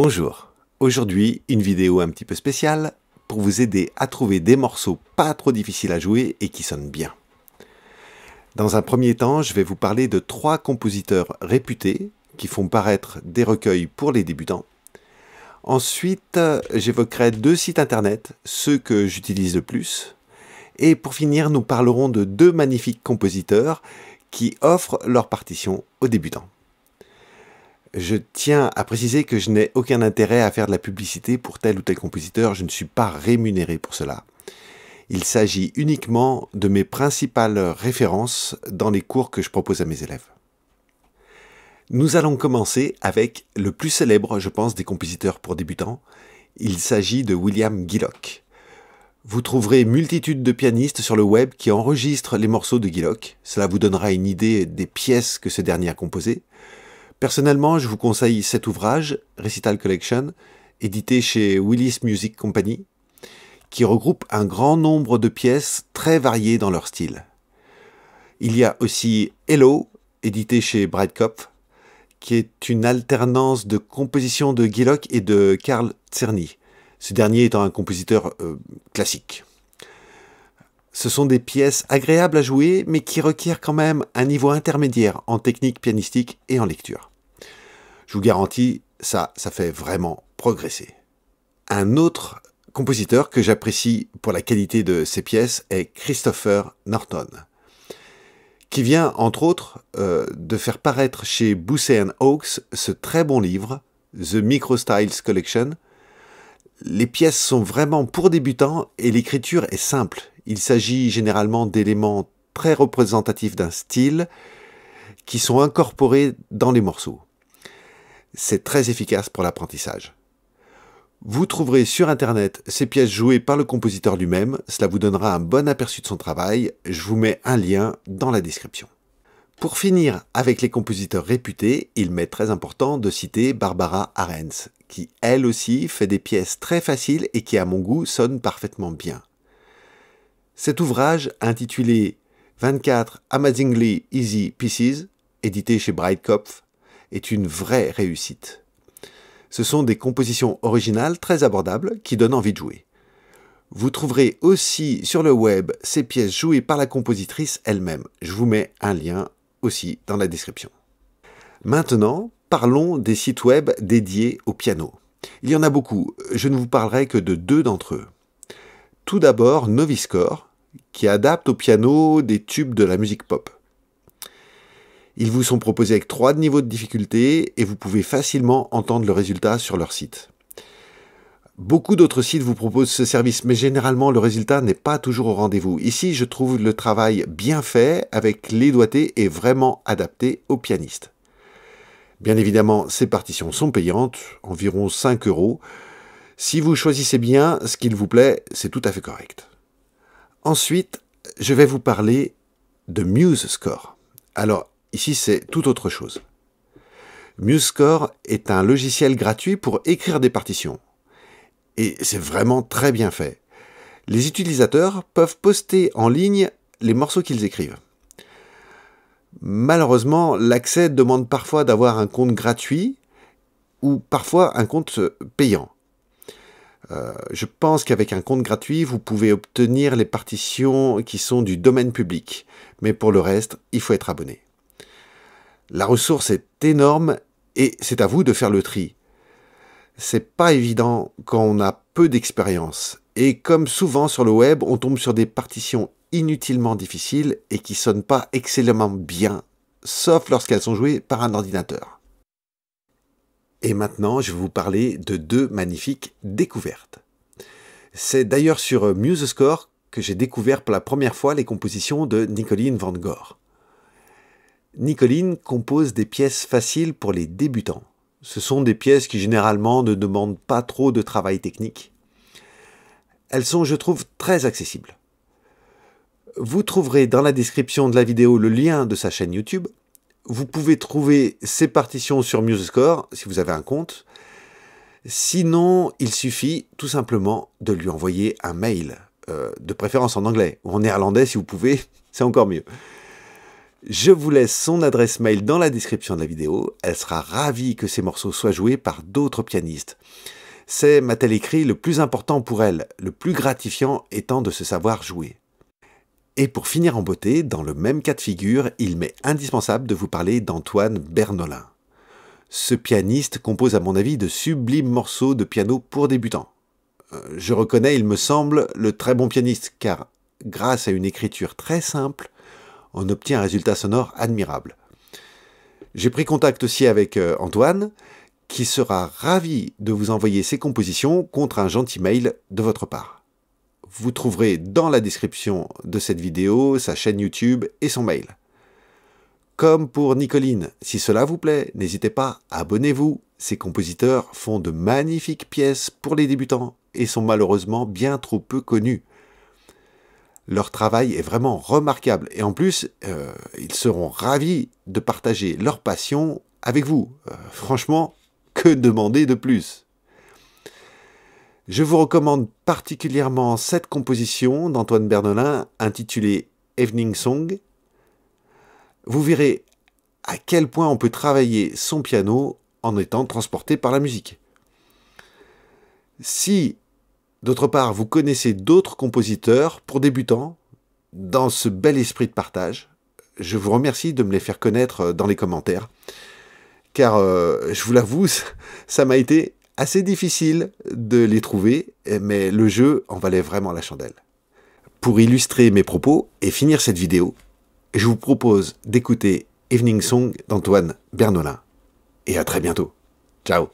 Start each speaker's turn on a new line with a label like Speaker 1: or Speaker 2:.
Speaker 1: Bonjour, aujourd'hui une vidéo un petit peu spéciale pour vous aider à trouver des morceaux pas trop difficiles à jouer et qui sonnent bien. Dans un premier temps, je vais vous parler de trois compositeurs réputés qui font paraître des recueils pour les débutants. Ensuite, j'évoquerai deux sites internet, ceux que j'utilise le plus. Et pour finir, nous parlerons de deux magnifiques compositeurs qui offrent leurs partitions aux débutants. Je tiens à préciser que je n'ai aucun intérêt à faire de la publicité pour tel ou tel compositeur, je ne suis pas rémunéré pour cela. Il s'agit uniquement de mes principales références dans les cours que je propose à mes élèves. Nous allons commencer avec le plus célèbre, je pense, des compositeurs pour débutants. Il s'agit de William Gillock. Vous trouverez multitude de pianistes sur le web qui enregistrent les morceaux de Gillock. Cela vous donnera une idée des pièces que ce dernier a composées. Personnellement, je vous conseille cet ouvrage, Recital Collection, édité chez Willis Music Company, qui regroupe un grand nombre de pièces très variées dans leur style. Il y a aussi Hello, édité chez Breitkopf, qui est une alternance de compositions de Gillock et de Karl Czerny, ce dernier étant un compositeur euh, classique. Ce sont des pièces agréables à jouer, mais qui requièrent quand même un niveau intermédiaire en technique pianistique et en lecture. Je vous garantis, ça, ça fait vraiment progresser. Un autre compositeur que j'apprécie pour la qualité de ses pièces est Christopher Norton, qui vient entre autres euh, de faire paraître chez Boussey Hawkes ce très bon livre, The Microstyles Collection, les pièces sont vraiment pour débutants et l'écriture est simple. Il s'agit généralement d'éléments très représentatifs d'un style qui sont incorporés dans les morceaux. C'est très efficace pour l'apprentissage. Vous trouverez sur Internet ces pièces jouées par le compositeur lui-même, cela vous donnera un bon aperçu de son travail, je vous mets un lien dans la description. Pour finir avec les compositeurs réputés, il m'est très important de citer Barbara Arens, qui elle aussi fait des pièces très faciles et qui à mon goût sonnent parfaitement bien. Cet ouvrage, intitulé 24 Amazingly Easy Pieces, édité chez Breitkopf, est une vraie réussite. Ce sont des compositions originales très abordables qui donnent envie de jouer. Vous trouverez aussi sur le web ces pièces jouées par la compositrice elle-même. Je vous mets un lien aussi dans la description. Maintenant, parlons des sites web dédiés au piano. Il y en a beaucoup, je ne vous parlerai que de deux d'entre eux. Tout d'abord Noviscore, qui adapte au piano des tubes de la musique pop. Ils vous sont proposés avec trois niveaux de difficulté et vous pouvez facilement entendre le résultat sur leur site. Beaucoup d'autres sites vous proposent ce service, mais généralement le résultat n'est pas toujours au rendez-vous. Ici, je trouve le travail bien fait, avec les doigtés et vraiment adapté aux pianistes. Bien évidemment, ces partitions sont payantes, environ 5 euros. Si vous choisissez bien ce qu'il vous plaît, c'est tout à fait correct. Ensuite, je vais vous parler de MuseScore. Alors, ici, c'est tout autre chose. MuseScore est un logiciel gratuit pour écrire des partitions et c'est vraiment très bien fait. Les utilisateurs peuvent poster en ligne les morceaux qu'ils écrivent. Malheureusement, l'accès demande parfois d'avoir un compte gratuit ou parfois un compte euh, payant. Euh, je pense qu'avec un compte gratuit, vous pouvez obtenir les partitions qui sont du domaine public, mais pour le reste, il faut être abonné. La ressource est énorme et c'est à vous de faire le tri c'est pas évident quand on a peu d'expérience. Et comme souvent sur le web, on tombe sur des partitions inutilement difficiles et qui sonnent pas excellemment bien, sauf lorsqu'elles sont jouées par un ordinateur. Et maintenant, je vais vous parler de deux magnifiques découvertes. C'est d'ailleurs sur MuseScore que j'ai découvert pour la première fois les compositions de Nicoline Van Gogh. Nicoline compose des pièces faciles pour les débutants. Ce sont des pièces qui généralement ne demandent pas trop de travail technique. Elles sont, je trouve, très accessibles. Vous trouverez dans la description de la vidéo le lien de sa chaîne YouTube. Vous pouvez trouver ses partitions sur MuseScore si vous avez un compte. Sinon, il suffit tout simplement de lui envoyer un mail, euh, de préférence en anglais ou en néerlandais si vous pouvez, c'est encore mieux. Je vous laisse son adresse mail dans la description de la vidéo. Elle sera ravie que ces morceaux soient joués par d'autres pianistes. C'est, m'a-t-elle écrit, le plus important pour elle, le plus gratifiant étant de se savoir jouer. Et pour finir en beauté, dans le même cas de figure, il m'est indispensable de vous parler d'Antoine Bernolin. Ce pianiste compose à mon avis de sublimes morceaux de piano pour débutants. Euh, je reconnais, il me semble, le très bon pianiste, car grâce à une écriture très simple, on obtient un résultat sonore admirable. J'ai pris contact aussi avec euh, Antoine, qui sera ravi de vous envoyer ses compositions contre un gentil mail de votre part. Vous trouverez dans la description de cette vidéo sa chaîne YouTube et son mail. Comme pour Nicoline, si cela vous plaît, n'hésitez pas, abonnez-vous. Ces compositeurs font de magnifiques pièces pour les débutants et sont malheureusement bien trop peu connus. Leur travail est vraiment remarquable et en plus, euh, ils seront ravis de partager leur passion avec vous. Euh, franchement, que demander de plus Je vous recommande particulièrement cette composition d'Antoine Bernolin intitulée Evening Song. Vous verrez à quel point on peut travailler son piano en étant transporté par la musique. Si D'autre part, vous connaissez d'autres compositeurs pour débutants dans ce bel esprit de partage. Je vous remercie de me les faire connaître euh, dans les commentaires, car euh, je vous l'avoue, ça m'a été assez difficile de les trouver, mais le jeu en valait vraiment la chandelle. Pour illustrer mes propos et finir cette vidéo, je vous propose d'écouter Evening Song d'Antoine Bernolin. Et à très bientôt. Ciao